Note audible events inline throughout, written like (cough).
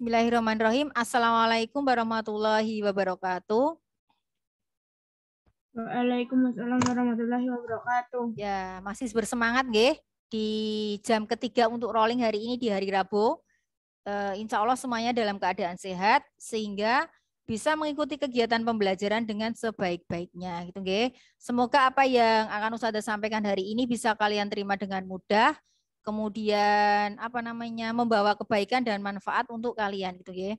Bismillahirrahmanirrahim. Assalamualaikum warahmatullahi wabarakatuh. Waalaikumsalam warahmatullahi wabarakatuh. Ya, masih bersemangat nggih di jam ketiga untuk rolling hari ini di hari Rabu. Uh, insya Allah semuanya dalam keadaan sehat sehingga bisa mengikuti kegiatan pembelajaran dengan sebaik-baiknya gitu nggih. Semoga apa yang akan Ustazah sampaikan hari ini bisa kalian terima dengan mudah kemudian apa namanya membawa kebaikan dan manfaat untuk kalian gitu ya.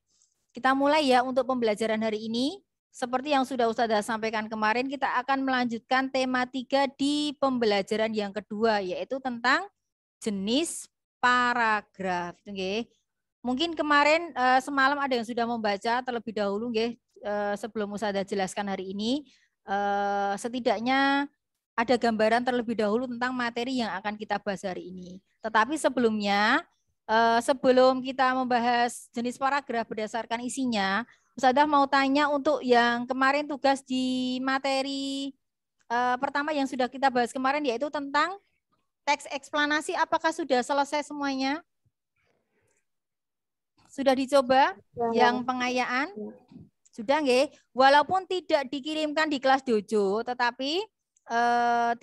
Kita mulai ya untuk pembelajaran hari ini. Seperti yang sudah Ustazah sampaikan kemarin, kita akan melanjutkan tema 3 di pembelajaran yang kedua, yaitu tentang jenis paragraf. Gitu ya. Mungkin kemarin eh, semalam ada yang sudah membaca terlebih dahulu, gitu, sebelum Ustazah jelaskan hari ini. Eh, setidaknya ada gambaran terlebih dahulu tentang materi yang akan kita bahas hari ini. Tetapi sebelumnya, eh, sebelum kita membahas jenis paragraf berdasarkan isinya, Ustazah mau tanya untuk yang kemarin tugas di materi eh, pertama yang sudah kita bahas kemarin yaitu tentang teks eksplanasi apakah sudah selesai semuanya? Sudah dicoba ya. yang pengayaan? Ya. Sudah nggih. Walaupun tidak dikirimkan di kelas dojo, tetapi e,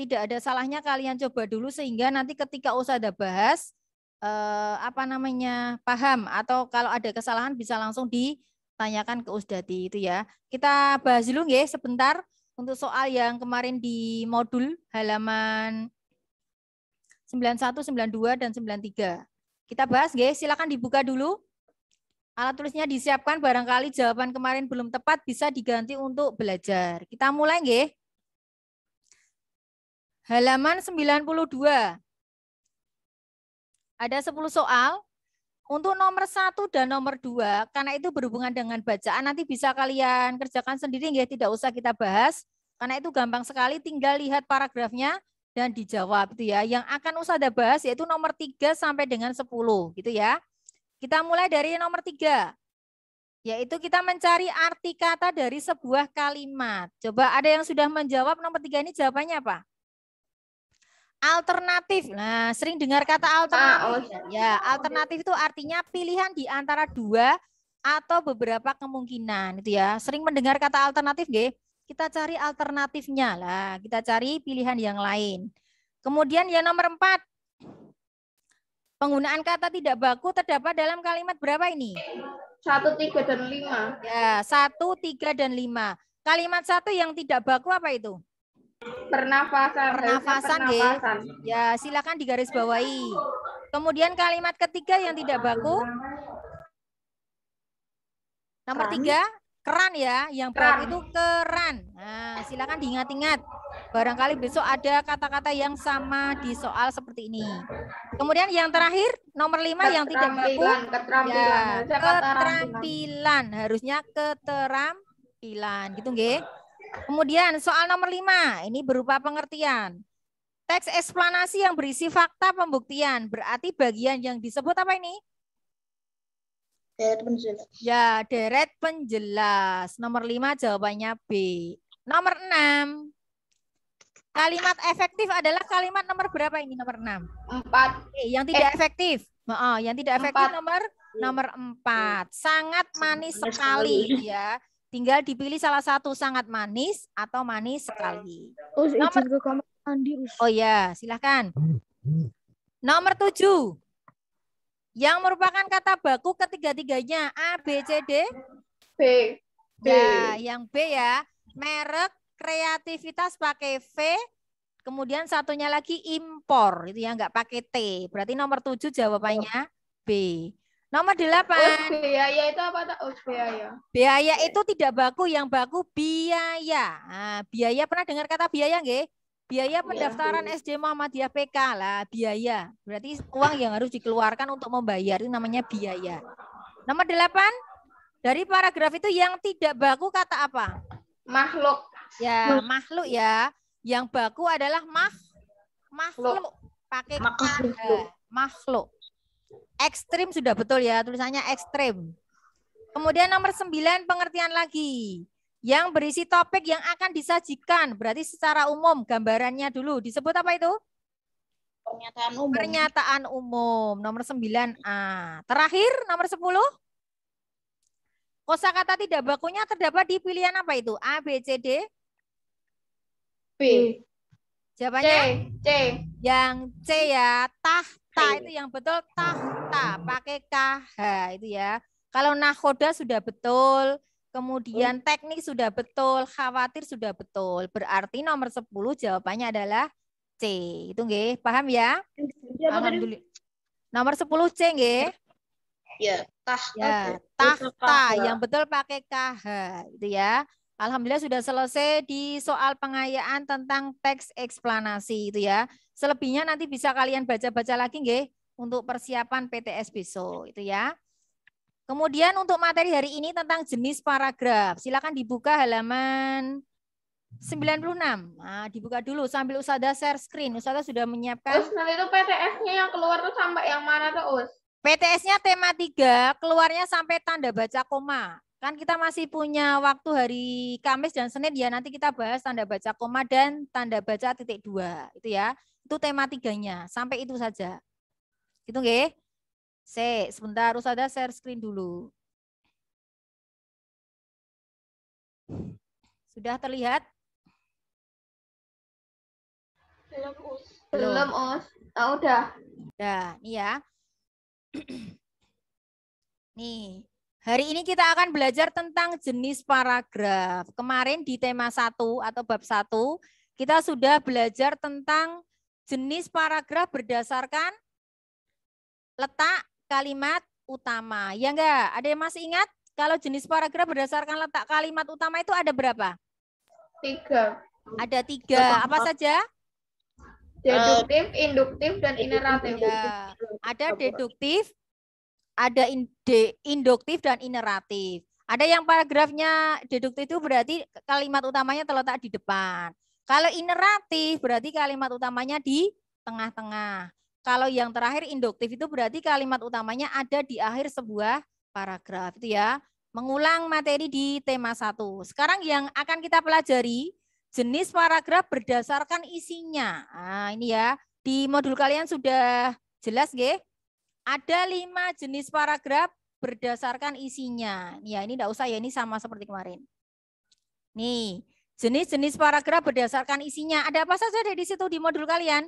tidak ada salahnya kalian coba dulu sehingga nanti ketika usada bahas e, apa namanya paham atau kalau ada kesalahan bisa langsung ditanyakan ke Usdadi itu ya. Kita bahas dulu ya sebentar untuk soal yang kemarin di modul halaman 91, 92, dan 93. Kita bahas, guys. Silakan dibuka dulu. Alat tulisnya disiapkan, barangkali jawaban kemarin belum tepat, bisa diganti untuk belajar. Kita mulai, nggih. Halaman 92. Ada 10 soal. Untuk nomor 1 dan nomor 2, karena itu berhubungan dengan bacaan, nanti bisa kalian kerjakan sendiri, ya tidak usah kita bahas. Karena itu gampang sekali, tinggal lihat paragrafnya dan dijawab. Gitu ya. Yang akan usah ada bahas yaitu nomor 3 sampai dengan 10. Gitu ya. Kita mulai dari nomor 3 yaitu kita mencari arti kata dari sebuah kalimat. Coba ada yang sudah menjawab nomor 3 ini jawabannya apa? alternatif. Nah, sering dengar kata ah, alternatif. Ah, oh. Ya, alternatif itu artinya pilihan di antara dua atau beberapa kemungkinan itu ya. Sering mendengar kata alternatif nggih? Kita cari alternatifnya lah, kita cari pilihan yang lain. Kemudian yang nomor empat, penggunaan kata tidak baku terdapat dalam kalimat berapa ini? Satu, tiga, dan lima. Ya, satu, tiga, dan lima. Kalimat satu yang tidak baku apa itu? pernafasan. Pernafasan, pernafasan. Ya, silakan digaris bawahi. Kemudian kalimat ketiga yang tidak baku. Nomor keran. tiga, keran ya. Yang baku itu keran. Nah, silakan diingat-ingat. Barangkali besok ada kata-kata yang sama di soal seperti ini. Kemudian yang terakhir, nomor lima yang tidak baku. Keterampilan. Ya, keterampilan. Harusnya keterampilan. Gitu nggih? Kemudian soal nomor lima ini berupa pengertian. Teks eksplanasi yang berisi fakta pembuktian, berarti bagian yang disebut apa ini? Deret penjelas. Ya, deret penjelas. Nomor lima jawabannya B. Nomor enam Kalimat efektif adalah kalimat nomor berapa ini nomor 6? 4. Eh, yang tidak eh. efektif. Oh, yang tidak efektif empat. nomor iya. nomor 4. Sangat iya. manis sekali ya. Tinggal dipilih salah satu sangat manis atau manis sekali. Oh, Nomor... oh ya, silahkan. Nomor tujuh. Yang merupakan kata baku ketiga-tiganya. A, B, C, D? B. B. Ya, yang B ya. Merek, kreativitas pakai V. Kemudian satunya lagi impor. Itu yang nggak pakai T. Berarti nomor tujuh jawabannya B. Nomor delapan. biaya itu apa tak? Us biaya. Biaya itu tidak baku, yang baku biaya. Nah, biaya pernah dengar kata biaya nggih? Biaya iya. pendaftaran ya. SD Muhammadiyah PK lah, biaya. Berarti uang yang harus dikeluarkan untuk membayar itu namanya biaya. Nomor delapan. Dari paragraf itu yang tidak baku kata apa? Makhluk. Ya, makhluk ya. Yang baku adalah mah makhluk. Pakai makhluk. makhluk ekstrim sudah betul ya tulisannya ekstrim. Kemudian nomor 9 pengertian lagi yang berisi topik yang akan disajikan. Berarti secara umum gambarannya dulu disebut apa itu? Pernyataan umum. Pernyataan umum nomor 9A. Terakhir nomor 10 Kosakata tidak bakunya terdapat di pilihan apa itu? A, B, C, D? B. Jawabannya? C. C. Yang C ya, tahta C. itu yang betul tahta pakai kah, itu ya. Kalau nahoda sudah betul, kemudian hmm. teknik sudah betul, khawatir sudah betul. Berarti nomor 10 jawabannya adalah C. Itu nggih, paham ya? Iya, Alhamdulillah. Nomor 10 C nggih. Iya, ya, tahta. Ya, tahta yang betul pakai kah, itu ya. Alhamdulillah sudah selesai di soal pengayaan tentang teks eksplanasi itu ya. Selebihnya nanti bisa kalian baca-baca lagi nggih untuk persiapan PTS besok itu ya. Kemudian untuk materi hari ini tentang jenis paragraf. Silakan dibuka halaman 96. Nah, dibuka dulu sambil Ustazah share screen. Ustazah sudah menyiapkan. Us, nanti itu PTS-nya yang keluar tuh sampai yang mana tuh, Us? PTS-nya tema 3, keluarnya sampai tanda baca koma. Kan kita masih punya waktu hari Kamis dan Senin ya, nanti kita bahas tanda baca koma dan tanda baca titik dua itu ya. Itu tema tiganya, sampai itu saja. Gitu nggih? Se, sebentar harus ada share screen dulu. Sudah terlihat? Belum, Us. Belum, Us. Oh, udah. Udah, nih ya. (clears throat) nih, Hari ini kita akan belajar tentang jenis paragraf. Kemarin di tema 1 atau bab 1, kita sudah belajar tentang jenis paragraf berdasarkan letak kalimat utama. Ya enggak? Ada yang masih ingat? Kalau jenis paragraf berdasarkan letak kalimat utama itu ada berapa? Tiga. Ada tiga. Apa saja? Deduktif, induktif, dan ineratif. Ya. Ada deduktif, ada in, de, induktif, dan ineratif. Ada yang paragrafnya deduktif itu berarti kalimat utamanya terletak di depan. Kalau ineratif berarti kalimat utamanya di tengah-tengah. Kalau yang terakhir induktif itu berarti kalimat utamanya ada di akhir sebuah paragraf itu ya. Mengulang materi di tema satu. Sekarang yang akan kita pelajari jenis paragraf berdasarkan isinya. Nah, ini ya, di modul kalian sudah jelas nggih? Ada lima jenis paragraf berdasarkan isinya. Ya, ini enggak usah ya, ini sama seperti kemarin. Nih, jenis-jenis paragraf berdasarkan isinya. Ada apa saja di situ di modul kalian?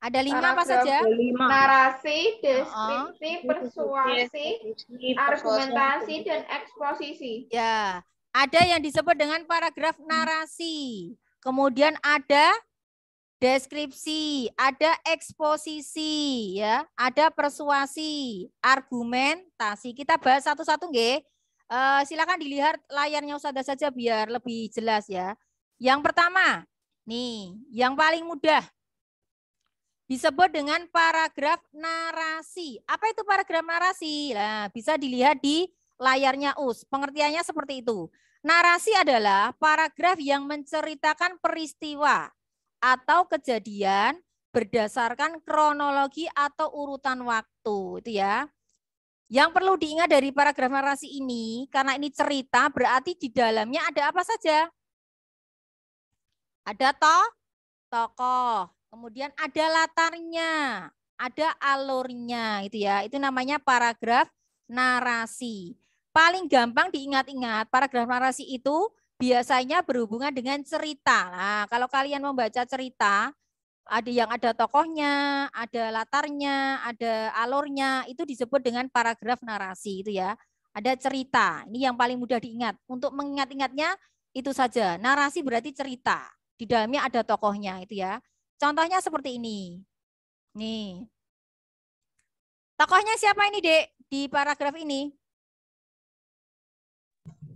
Ada lima apa saja? Lima. Narasi, deskripsi, uh -huh. persuasi, argumentasi, dan eksposisi. Ya, ada yang disebut dengan paragraf narasi. Kemudian ada deskripsi, ada eksposisi, ya, ada persuasi, argumentasi. Kita bahas satu-satu, nggih. Uh, silakan dilihat layarnya Usada saja biar lebih jelas ya. Yang pertama, nih, yang paling mudah disebut dengan paragraf narasi. Apa itu paragraf narasi? Nah, bisa dilihat di layarnya US. Pengertiannya seperti itu. Narasi adalah paragraf yang menceritakan peristiwa atau kejadian berdasarkan kronologi atau urutan waktu, itu ya. Yang perlu diingat dari paragraf narasi ini, karena ini cerita, berarti di dalamnya ada apa saja? Ada to, tokoh, Kemudian ada latarnya, ada alurnya itu ya. Itu namanya paragraf narasi. Paling gampang diingat-ingat paragraf narasi itu biasanya berhubungan dengan cerita. Nah, kalau kalian membaca cerita, ada yang ada tokohnya, ada latarnya, ada alurnya, itu disebut dengan paragraf narasi itu ya. Ada cerita, ini yang paling mudah diingat. Untuk mengingat-ingatnya itu saja, narasi berarti cerita. Di dalamnya ada tokohnya itu ya. Contohnya seperti ini. Nih. Tokohnya siapa ini, Dek? Di paragraf ini?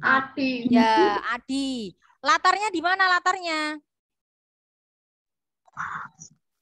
Adi. Ya, Adi. Latarnya di mana latarnya?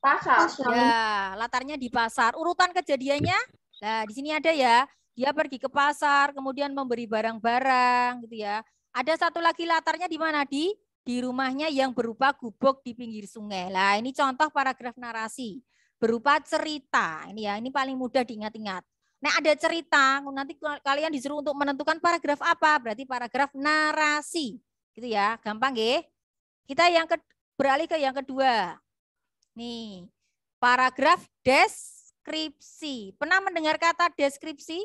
Pasar. Ya, latarnya di pasar. Urutan kejadiannya? Nah, di sini ada ya. Dia pergi ke pasar, kemudian memberi barang-barang gitu ya. Ada satu lagi latarnya di mana? Di di rumahnya yang berupa gubuk di pinggir sungai. Nah, ini contoh paragraf narasi berupa cerita. Ini ya, ini paling mudah diingat-ingat. Nah, ada cerita, nanti kalian disuruh untuk menentukan paragraf apa, berarti paragraf narasi. Gitu ya, gampang ya. Kita yang ke, beralih ke yang kedua. Nih, paragraf deskripsi. Pernah mendengar kata deskripsi?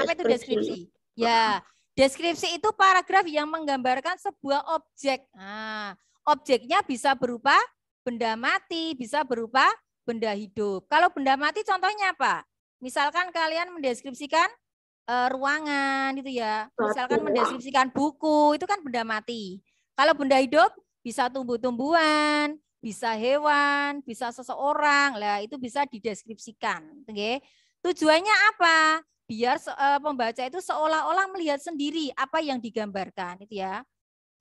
Apa itu deskripsi? Ya, Deskripsi itu paragraf yang menggambarkan sebuah objek. Nah, objeknya bisa berupa benda mati, bisa berupa benda hidup. Kalau benda mati contohnya apa? Misalkan kalian mendeskripsikan e, ruangan itu ya. Misalkan mendeskripsikan buku, itu kan benda mati. Kalau benda hidup bisa tumbuh-tumbuhan, bisa hewan, bisa seseorang. Lah itu bisa dideskripsikan, Okay? Tujuannya apa? biar uh, pembaca itu seolah-olah melihat sendiri apa yang digambarkan itu ya.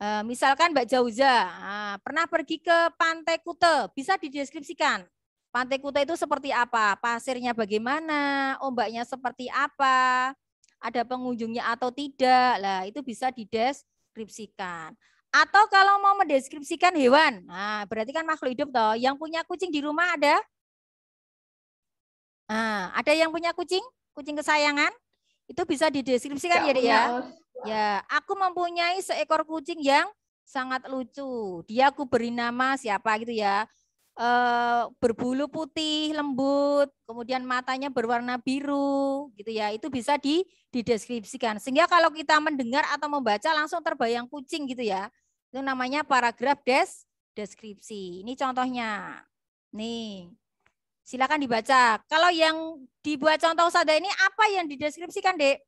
Uh, misalkan Mbak Jauza uh, pernah pergi ke Pantai Kute, bisa dideskripsikan. Pantai Kuta itu seperti apa? Pasirnya bagaimana? Ombaknya seperti apa? Ada pengunjungnya atau tidak? Lah, itu bisa dideskripsikan. Atau kalau mau mendeskripsikan hewan, nah, berarti kan makhluk hidup toh. Yang punya kucing di rumah ada? Nah, ada yang punya kucing? kucing kesayangan? Itu bisa dideskripsikan ya, ya, ya. Ya, aku mempunyai seekor kucing yang sangat lucu. Dia aku beri nama siapa gitu ya. E, berbulu putih lembut, kemudian matanya berwarna biru gitu ya. Itu bisa di dideskripsikan. Sehingga kalau kita mendengar atau membaca langsung terbayang kucing gitu ya. Itu namanya paragraf des deskripsi. Ini contohnya. Nih. Silakan dibaca. Kalau yang dibuat contoh usada ini apa yang dideskripsikan, Dek?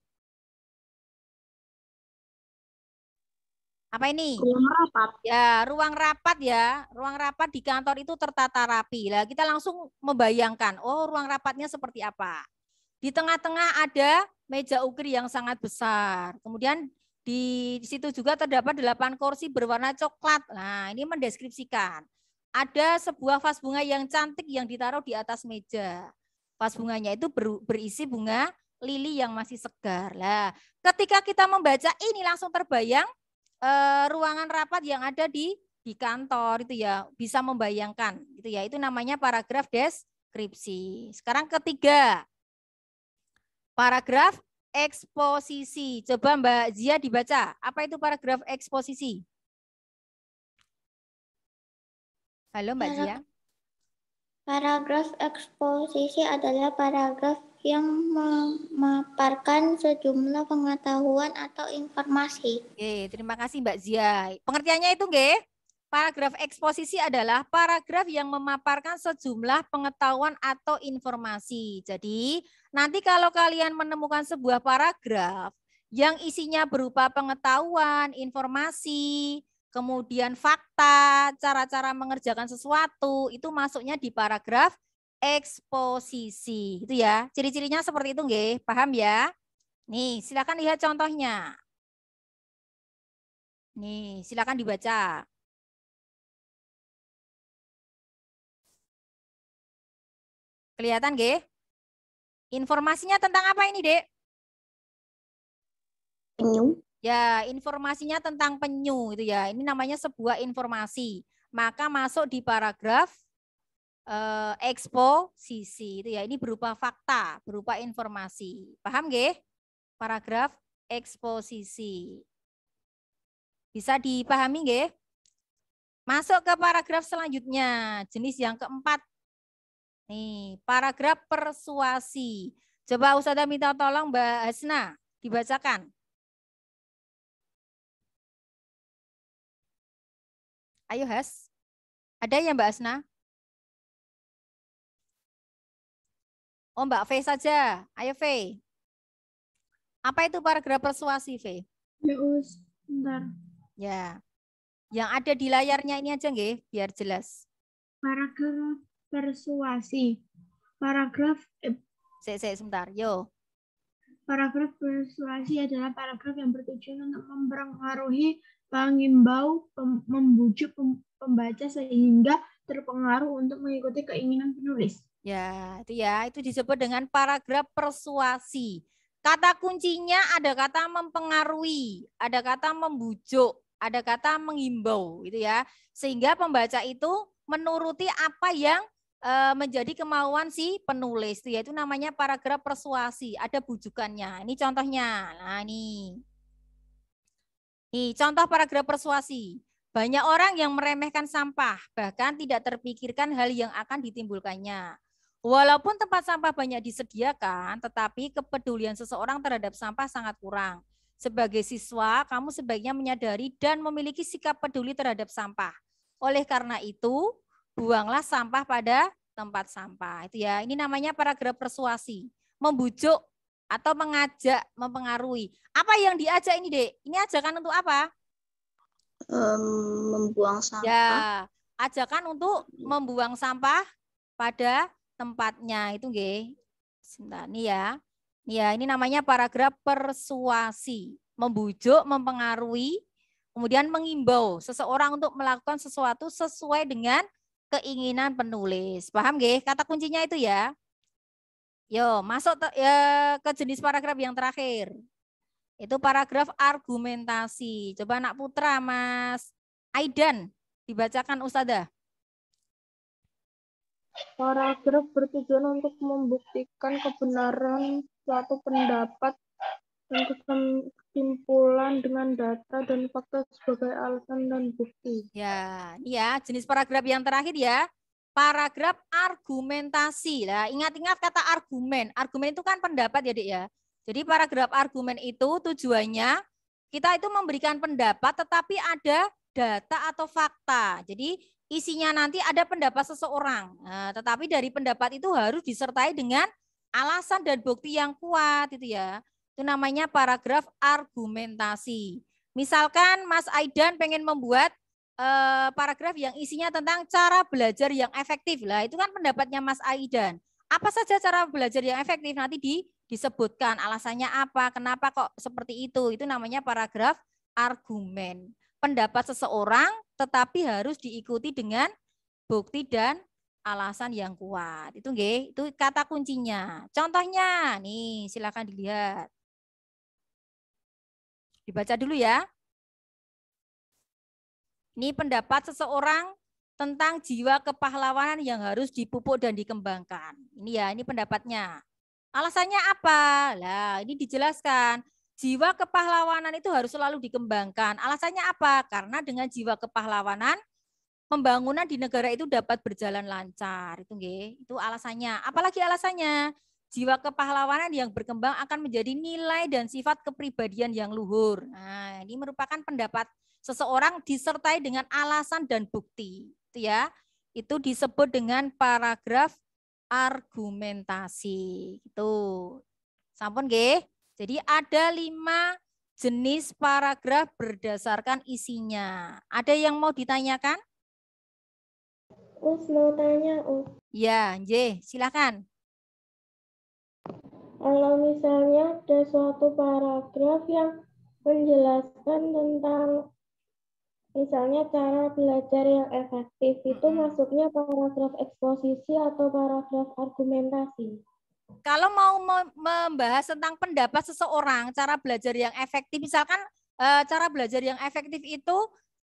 Apa ini? Ruang rapat. Ya, ruang rapat ya. Ruang rapat di kantor itu tertata rapi. Lah, kita langsung membayangkan, oh ruang rapatnya seperti apa. Di tengah-tengah ada meja ukir yang sangat besar. Kemudian di situ juga terdapat delapan kursi berwarna coklat. Nah, ini mendeskripsikan ada sebuah vas bunga yang cantik yang ditaruh di atas meja. Vas bunganya itu ber, berisi bunga lili yang masih segar. Lah, ketika kita membaca ini langsung terbayang e, ruangan rapat yang ada di di kantor itu ya, bisa membayangkan gitu ya. Itu namanya paragraf deskripsi. Sekarang ketiga. Paragraf eksposisi. Coba Mbak Zia dibaca. Apa itu paragraf eksposisi? Halo Mbak Zia. Paragraf eksposisi adalah paragraf yang memaparkan sejumlah pengetahuan atau informasi. Oke, terima kasih Mbak Zia. Pengertiannya itu nggih? Paragraf eksposisi adalah paragraf yang memaparkan sejumlah pengetahuan atau informasi. Jadi, nanti kalau kalian menemukan sebuah paragraf yang isinya berupa pengetahuan, informasi, kemudian fakta, cara-cara mengerjakan sesuatu, itu masuknya di paragraf eksposisi. Itu ya, ciri-cirinya seperti itu nggih, paham ya? Nih, silakan lihat contohnya. Nih, silakan dibaca. Kelihatan nggih? Informasinya tentang apa ini, Dek? Penyu. Ya, informasinya tentang penyu itu ya. Ini namanya sebuah informasi. Maka masuk di paragraf eh, eksposisi itu ya. Ini berupa fakta, berupa informasi. Paham gak Paragraf eksposisi. Bisa dipahami gak Masuk ke paragraf selanjutnya, jenis yang keempat. Nih, paragraf persuasi. Coba Ustazah minta tolong Mbak Hasna dibacakan. Ayo Has. Ada ya Mbak Asna? Oh Mbak V saja. Ayo V. Apa itu paragraf persuasi V? Ya, us sebentar. Ya. Yang ada di layarnya ini aja nggih, biar jelas. Paragraf persuasi. Paragraf eh. se sebentar. Yo. Paragraf persuasi adalah paragraf yang bertujuan untuk mempengaruhi mengimbau, pem, membujuk pem, pembaca sehingga terpengaruh untuk mengikuti keinginan penulis. Ya, itu ya, itu disebut dengan paragraf persuasi. Kata kuncinya ada kata mempengaruhi, ada kata membujuk, ada kata mengimbau, gitu ya. Sehingga pembaca itu menuruti apa yang e, menjadi kemauan si penulis, yaitu ya. namanya paragraf persuasi. Ada bujukannya. Ini contohnya. Nah, ini. Nih, contoh paragraf persuasi. Banyak orang yang meremehkan sampah, bahkan tidak terpikirkan hal yang akan ditimbulkannya. Walaupun tempat sampah banyak disediakan, tetapi kepedulian seseorang terhadap sampah sangat kurang. Sebagai siswa, kamu sebaiknya menyadari dan memiliki sikap peduli terhadap sampah. Oleh karena itu, buanglah sampah pada tempat sampah. Itu ya, ini namanya paragraf persuasi. Membujuk atau mengajak mempengaruhi. Apa yang diajak ini, Dek? Ini ajakan untuk apa? Um, membuang sampah. Ya, ajakan untuk membuang sampah pada tempatnya itu, g Sebentar nih ya. Nih ya, ini namanya paragraf persuasi, membujuk, mempengaruhi, kemudian mengimbau seseorang untuk melakukan sesuatu sesuai dengan keinginan penulis. Paham, g Kata kuncinya itu ya. Yo, masuk te, ya, ke jenis paragraf yang terakhir. Itu paragraf argumentasi. Coba anak putra, Mas Aidan, dibacakan Ustazah. Paragraf bertujuan untuk membuktikan kebenaran suatu pendapat dan kesimpulan dengan data dan fakta sebagai alasan dan bukti. Ya, ya jenis paragraf yang terakhir ya paragraf argumentasi. Nah, ingat-ingat kata argumen. Argumen itu kan pendapat ya, Dik ya. Jadi paragraf argumen itu tujuannya kita itu memberikan pendapat tetapi ada data atau fakta. Jadi isinya nanti ada pendapat seseorang. Nah, tetapi dari pendapat itu harus disertai dengan alasan dan bukti yang kuat itu ya. Itu namanya paragraf argumentasi. Misalkan Mas Aidan pengen membuat Eh, paragraf yang isinya tentang cara belajar yang efektif. Lah, itu kan pendapatnya Mas Aidan. Apa saja cara belajar yang efektif nanti di, disebutkan alasannya apa, kenapa kok seperti itu. Itu namanya paragraf argumen. Pendapat seseorang tetapi harus diikuti dengan bukti dan alasan yang kuat. Itu nggih, itu kata kuncinya. Contohnya nih, silakan dilihat. Dibaca dulu ya. Ini pendapat seseorang tentang jiwa kepahlawanan yang harus dipupuk dan dikembangkan. Ini ya, ini pendapatnya. Alasannya apa? Lah, ini dijelaskan. Jiwa kepahlawanan itu harus selalu dikembangkan. Alasannya apa? Karena dengan jiwa kepahlawanan pembangunan di negara itu dapat berjalan lancar. Itu nggih, itu alasannya. Apalagi alasannya? Jiwa kepahlawanan yang berkembang akan menjadi nilai dan sifat kepribadian yang luhur. Nah, ini merupakan pendapat seseorang disertai dengan alasan dan bukti, gitu ya. Itu disebut dengan paragraf argumentasi. Itu. Sampun g? Jadi ada lima jenis paragraf berdasarkan isinya. Ada yang mau ditanyakan? Us mau tanya, Us. Ya, J, silakan. Kalau misalnya ada suatu paragraf yang menjelaskan tentang Misalnya cara belajar yang efektif itu hmm. masuknya paragraf eksposisi atau paragraf argumentasi. Kalau mau membahas tentang pendapat seseorang, cara belajar yang efektif, misalkan eh, cara belajar yang efektif itu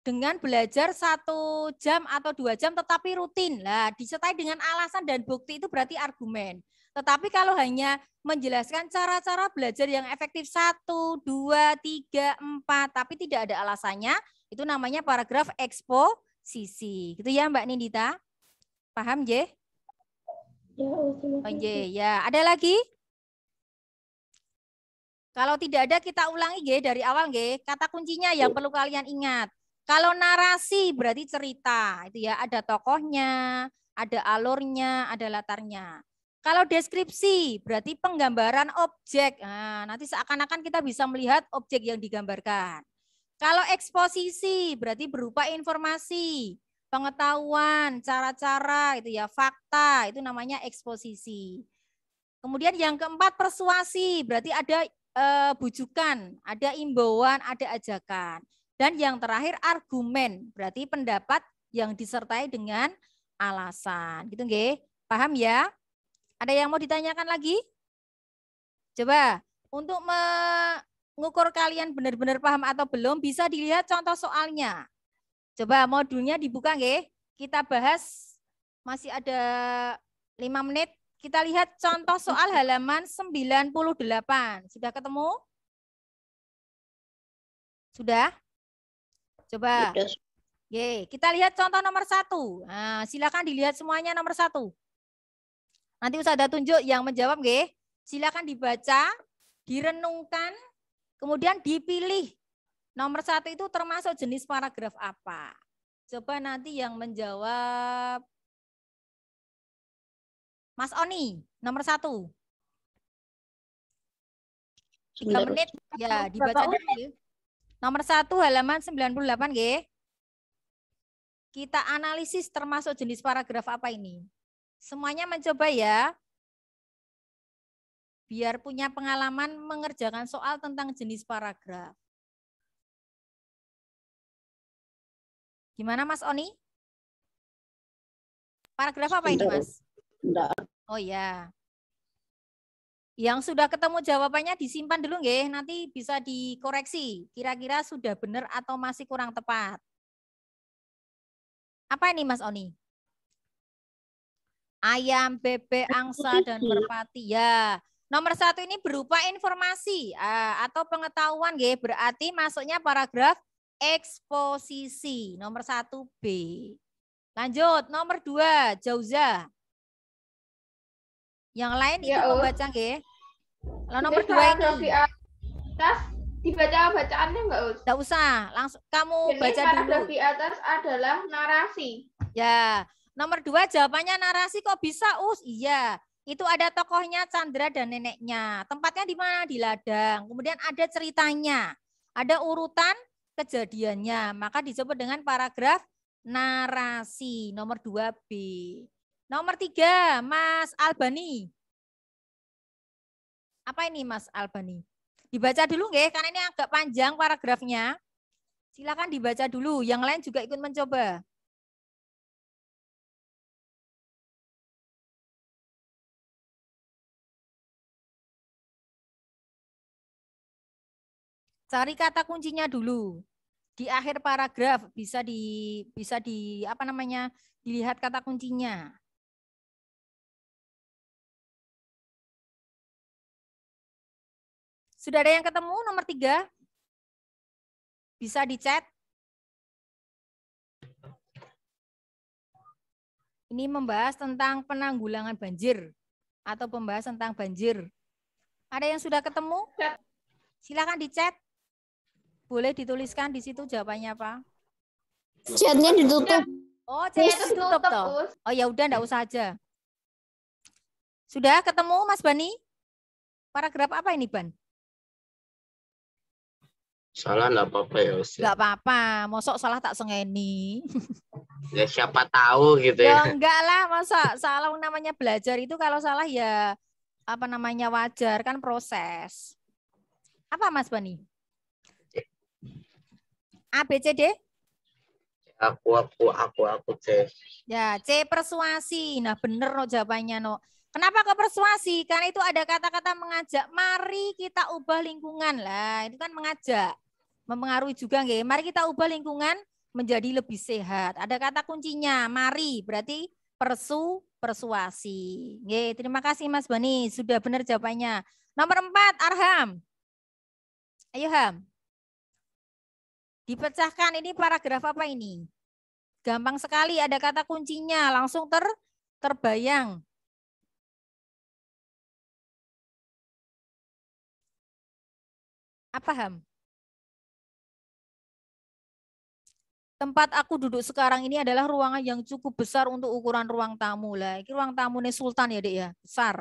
dengan belajar satu jam atau dua jam tetapi rutin. Nah, disertai dengan alasan dan bukti itu berarti argumen. Tetapi kalau hanya menjelaskan cara-cara belajar yang efektif satu, dua, tiga, empat, tapi tidak ada alasannya, itu namanya paragraf eksposisi. Gitu ya Mbak Nindita? Paham, J? Ya, oh, oh Ya, ada lagi? Kalau tidak ada kita ulangi G dari awal G. Kata kuncinya yang perlu kalian ingat. Kalau narasi berarti cerita, itu ya ada tokohnya, ada alurnya, ada latarnya. Kalau deskripsi berarti penggambaran objek. Nah, nanti seakan-akan kita bisa melihat objek yang digambarkan. Kalau eksposisi berarti berupa informasi, pengetahuan, cara-cara itu ya, fakta itu namanya eksposisi. Kemudian yang keempat persuasi, berarti ada e, bujukan, ada imbauan, ada ajakan. Dan yang terakhir argumen, berarti pendapat yang disertai dengan alasan. Gitu nggih? Paham ya? Ada yang mau ditanyakan lagi? Coba untuk me ngukur kalian benar-benar paham atau belum bisa dilihat contoh soalnya. Coba modulnya dibuka nggih. Kita bahas masih ada lima menit. Kita lihat contoh soal halaman 98. Sudah ketemu? Sudah? Coba. Oke, kita lihat contoh nomor satu. Nah, silakan dilihat semuanya nomor satu. Nanti usah ada tunjuk yang menjawab, G. Silakan dibaca, direnungkan, Kemudian dipilih. Nomor satu itu termasuk jenis paragraf apa. Coba nanti yang menjawab Mas Oni, nomor satu. Tiga menit, ya dibaca dulu. Ya. Nomor satu halaman 98 G. Kita analisis termasuk jenis paragraf apa ini. Semuanya mencoba ya biar punya pengalaman mengerjakan soal tentang jenis paragraf. Gimana Mas Oni? Paragraf apa ini Mas? Tidak. Oh ya. Yang sudah ketemu jawabannya disimpan dulu nggih, nanti bisa dikoreksi. Kira-kira sudah benar atau masih kurang tepat. Apa ini Mas Oni? Ayam, bebek, angsa dan merpati. Ya, Nomor satu ini berupa informasi eh, atau pengetahuan, ya, berarti masuknya paragraf eksposisi. Nomor satu B. Lanjut, nomor dua, Jauza. Yang lain ya, itu membaca, ya. Kalau nomor dua ini. Atas dibaca bacaannya enggak usah. Enggak usah, langsung kamu Jadi, baca dulu. di atas adalah narasi. Ya, nomor dua jawabannya narasi kok bisa us? Iya, itu ada tokohnya Chandra dan neneknya. Tempatnya di mana? Di ladang. Kemudian ada ceritanya. Ada urutan kejadiannya. Maka disebut dengan paragraf narasi nomor 2B. Nomor 3, Mas Albani. Apa ini Mas Albani? Dibaca dulu nggih karena ini agak panjang paragrafnya. Silakan dibaca dulu, yang lain juga ikut mencoba. Cari kata kuncinya dulu. Di akhir paragraf bisa di bisa di apa namanya? dilihat kata kuncinya. Sudah ada yang ketemu nomor tiga? Bisa di Ini membahas tentang penanggulangan banjir atau pembahasan tentang banjir. Ada yang sudah ketemu? Silakan di boleh dituliskan di situ jawabannya, apa? Chatnya ditutup. Oh, chatnya ditutup, ditutup toh. Oh ya udah enggak usah aja. Sudah ketemu Mas Bani? Paragraf apa ini, Ban? Salah enggak apa-apa ya, Ustaz. Enggak apa-apa. Mosok salah tak sengeni. (laughs) ya siapa tahu gitu ya. ya enggak lah, masa salah namanya belajar itu kalau salah ya apa namanya wajar kan proses. Apa Mas Bani? A, B, C, D? Aku, aku, aku, aku, C. Ya, C persuasi. Nah, bener no jawabannya no. Kenapa ke persuasi? Karena itu ada kata-kata mengajak. Mari kita ubah lingkungan lah. Itu kan mengajak, mempengaruhi juga nggih. Mari kita ubah lingkungan menjadi lebih sehat. Ada kata kuncinya, mari. Berarti persu, persuasi. Nggih, terima kasih Mas Bani, sudah benar jawabannya. Nomor empat, Arham. Ayo Ham. Dipecahkan ini paragraf apa ini? Gampang sekali ada kata kuncinya, langsung ter terbayang. Apa Ham? Tempat aku duduk sekarang ini adalah ruangan yang cukup besar untuk ukuran ruang tamu lah. Ini ruang tamu nih Sultan ya, Dek ya, besar.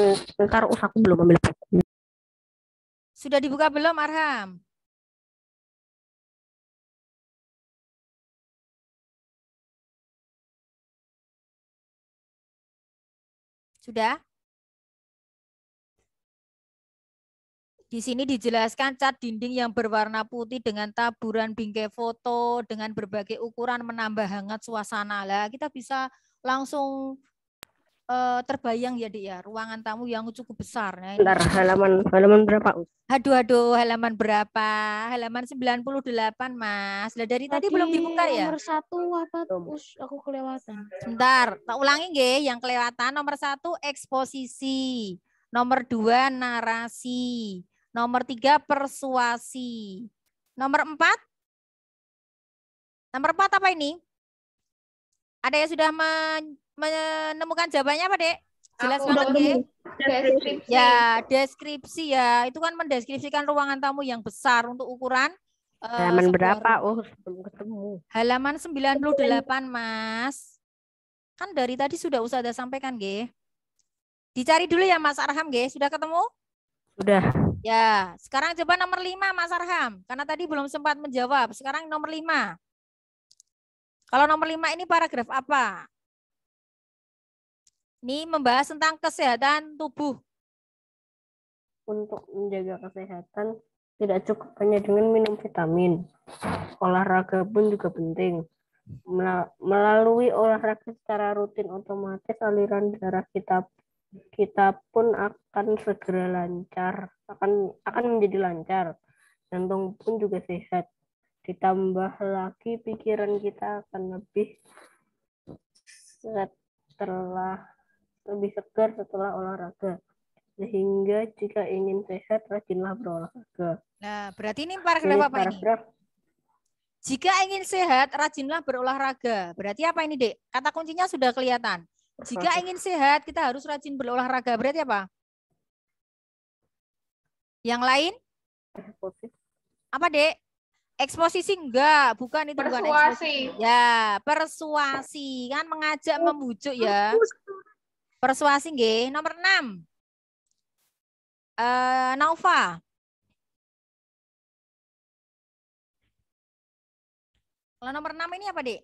Eh, Bentar, oh, aku belum ambil Sudah dibuka belum, Arham? Sudah? Di sini dijelaskan cat dinding yang berwarna putih dengan taburan bingkai foto dengan berbagai ukuran menambah hangat suasana. Lah, kita bisa langsung uh, terbayang ya, dia ya, ruangan tamu yang cukup besar. Nah, Bentar, halaman halaman berapa, Aduh aduh, halaman berapa? Halaman 98, Mas. Lah dari tadi, tadi belum dibuka ya? Nomor satu apa, terus Aku kelewatan. Bentar, tak ulangi nggih, yang kelewatan nomor satu eksposisi, nomor dua narasi, nomor tiga persuasi, nomor empat Nomor empat apa ini? Ada yang sudah men menemukan jawabannya apa, Dek? Jelas Aku banget, Dek. Deskripsi. Ya, deskripsi ya. Itu kan mendeskripsikan ruangan tamu yang besar untuk ukuran eh, Halaman uh, berapa? Oh, belum ketemu. Halaman 98, Mas. Kan dari tadi sudah usah ada sampaikan, G. Dicari dulu ya, Mas Arham, G. Sudah ketemu? Sudah. Ya, sekarang coba nomor 5, Mas Arham. Karena tadi belum sempat menjawab. Sekarang nomor 5. Kalau nomor 5 ini paragraf apa? Ini membahas tentang kesehatan tubuh. Untuk menjaga kesehatan, tidak cukup hanya dengan minum vitamin. Olahraga pun juga penting. Melalui olahraga secara rutin otomatis aliran darah kita kita pun akan segera lancar, akan akan menjadi lancar. Jantung pun juga sehat. Ditambah lagi pikiran kita akan lebih setelah lebih segar setelah olahraga. Sehingga jika ingin sehat, rajinlah berolahraga. Nah, berarti ini paragraf ini apa paragraf, ini? Jika ingin sehat, rajinlah berolahraga. Berarti apa ini, Dek? Kata kuncinya sudah kelihatan. Jika ingin sehat, kita harus rajin berolahraga. Berarti apa? Yang lain? Apa, Dek? eksposisi enggak bukan itu persuasi. bukan eksposisi ya persuasi kan mengajak oh, membujuk ya Persuasi G Nomor enam. uh, Naufa. Kalau nomor enam ini apa, Dek?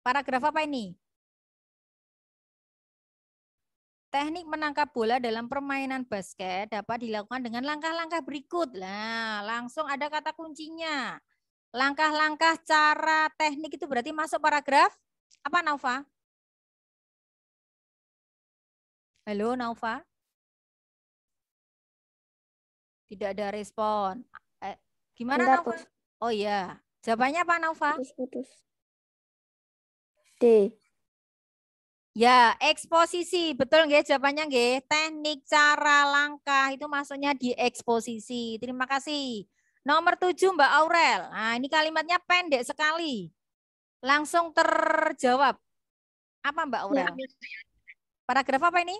Paragraf apa ini? Teknik menangkap bola dalam permainan basket dapat dilakukan dengan langkah-langkah berikut. Nah, langsung ada kata kuncinya. Langkah-langkah cara teknik itu berarti masuk paragraf apa Nova? Halo Naufa? Tidak ada respon. Eh, gimana Tidak Naufa? Oh iya. Jawabannya apa Naufa? Putus-putus. D. Ya, eksposisi. Betul nggih jawabannya nggih. Teknik cara langkah itu maksudnya di eksposisi. Terima kasih. Nomor tujuh Mbak Aurel. Nah, ini kalimatnya pendek sekali. Langsung terjawab. Apa Mbak ya. Aurel? Ya. Paragraf apa ini?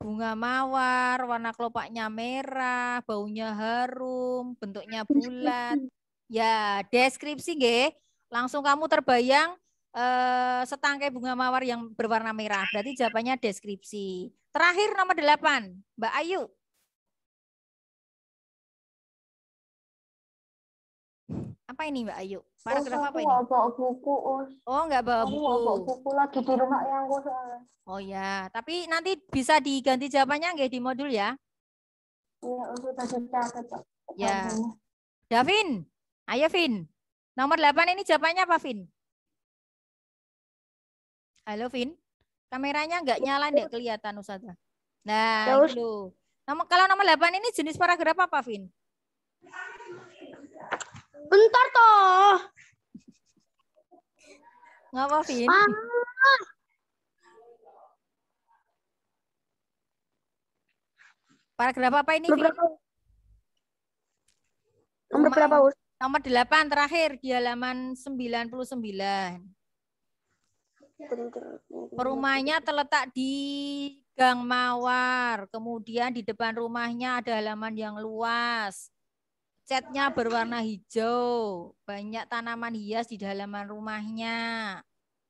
bunga mawar, warna kelopaknya merah, baunya harum, bentuknya bulat. Ya, deskripsi nggih. Langsung kamu terbayang eh, setangkai bunga mawar yang berwarna merah. Berarti jawabannya deskripsi. Terakhir nomor delapan, Mbak Ayu. apa ini Mbak Ayu? Paragraf apa ini? bawa buku, Us. Oh, nggak bawa buku. bawa buku lagi di rumah yang gue Oh ya, tapi nanti bisa diganti jawabannya nggak di modul ya? Iya, untuk dicatat, Pak. Ya. Davin, ayo Vin. Nomor 8 ini jawabannya apa, Vin? Halo, Vin. Kameranya nggak nyala, enggak kelihatan, Ustazah. Nah, ya, itu. Nomor, kalau nomor 8 ini jenis paragraf apa, Vin? Bentar toh. Nggak apa, Vin. Ah. Paragraf apa ini, Vin? Nomor berapa, Us? Nomor 8 terakhir di halaman 99. Perumahnya terletak di Gang Mawar. Kemudian di depan rumahnya ada halaman yang luas catnya berwarna hijau, banyak tanaman hias di halaman rumahnya.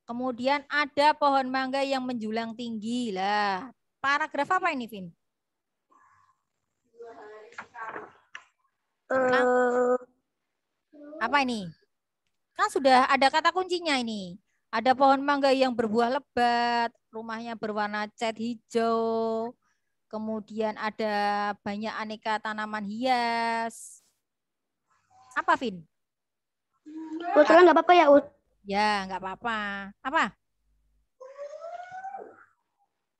Kemudian ada pohon mangga yang menjulang tinggi lah. Paragraf apa ini, Vin? Uh, apa ini? Kan sudah ada kata kuncinya ini. Ada pohon mangga yang berbuah lebat, rumahnya berwarna cat hijau, kemudian ada banyak aneka tanaman hias, apa, Vin? Usulan nggak apa-apa ya, Ut? Ya, nggak apa-apa. Apa?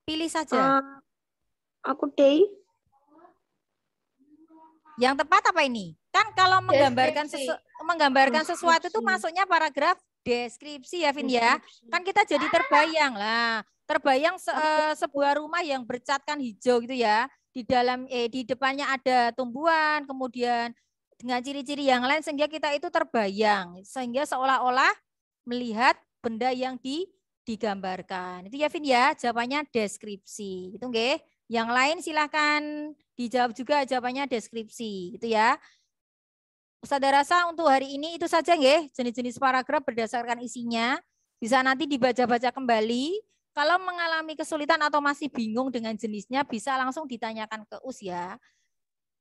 Pilih saja. Uh, aku D. Yang tepat apa ini? Kan kalau menggambarkan sesu menggambarkan sesuatu itu masuknya paragraf deskripsi ya, Vin ya. Kan kita jadi terbayang lah. Terbayang se eh, sebuah rumah yang bercatkan hijau gitu ya. Di dalam eh di depannya ada tumbuhan, kemudian dengan ciri-ciri yang lain sehingga kita itu terbayang sehingga seolah-olah melihat benda yang di, digambarkan itu ya Vin ya jawabannya deskripsi itu nggih yang lain silahkan dijawab juga jawabannya deskripsi gitu ya Saudara rasa untuk hari ini itu saja nggih jenis-jenis paragraf berdasarkan isinya bisa nanti dibaca-baca kembali kalau mengalami kesulitan atau masih bingung dengan jenisnya bisa langsung ditanyakan ke US ya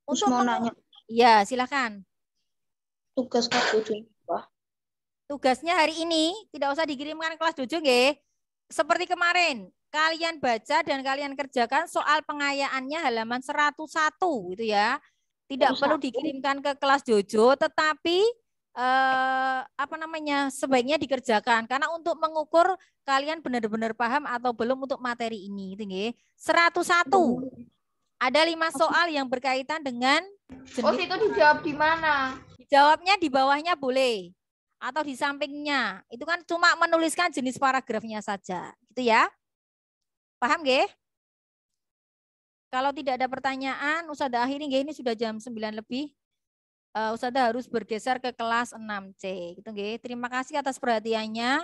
untuk mau nanya Iya, silakan. Tugas Kak Jojo apa? Tugasnya hari ini tidak usah dikirimkan kelas Jojo nggih. Seperti kemarin, kalian baca dan kalian kerjakan soal pengayaannya halaman 101 gitu ya. Tidak perlu dikirimkan ke kelas Jojo, tetapi eh, apa namanya sebaiknya dikerjakan karena untuk mengukur kalian benar-benar paham atau belum untuk materi ini, gitu nggih. 101. Ada lima soal yang berkaitan dengan Jenis oh, itu dijawab di mana? Jawabnya di bawahnya boleh atau di sampingnya. Itu kan cuma menuliskan jenis paragrafnya saja, gitu ya. Paham gak? Kalau tidak ada pertanyaan, Usada akhiri nggih ini sudah jam 9 lebih. Uh, harus bergeser ke kelas 6C, gitu nggih. Terima kasih atas perhatiannya.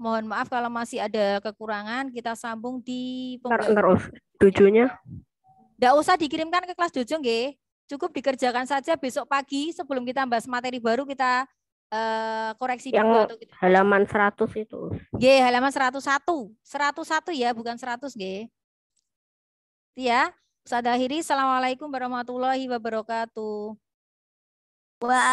Mohon maaf kalau masih ada kekurangan, kita sambung di pembelajaran. Tujuhnya? Enggak usah dikirimkan ke kelas tujuh nggih cukup dikerjakan saja besok pagi sebelum kita bahas materi baru kita uh, koreksi yang dulu halaman 100 itu. G halaman 101. 101 ya, bukan 100 G. Ya. Ustaz akhiri. Assalamualaikum warahmatullahi wabarakatuh. Wa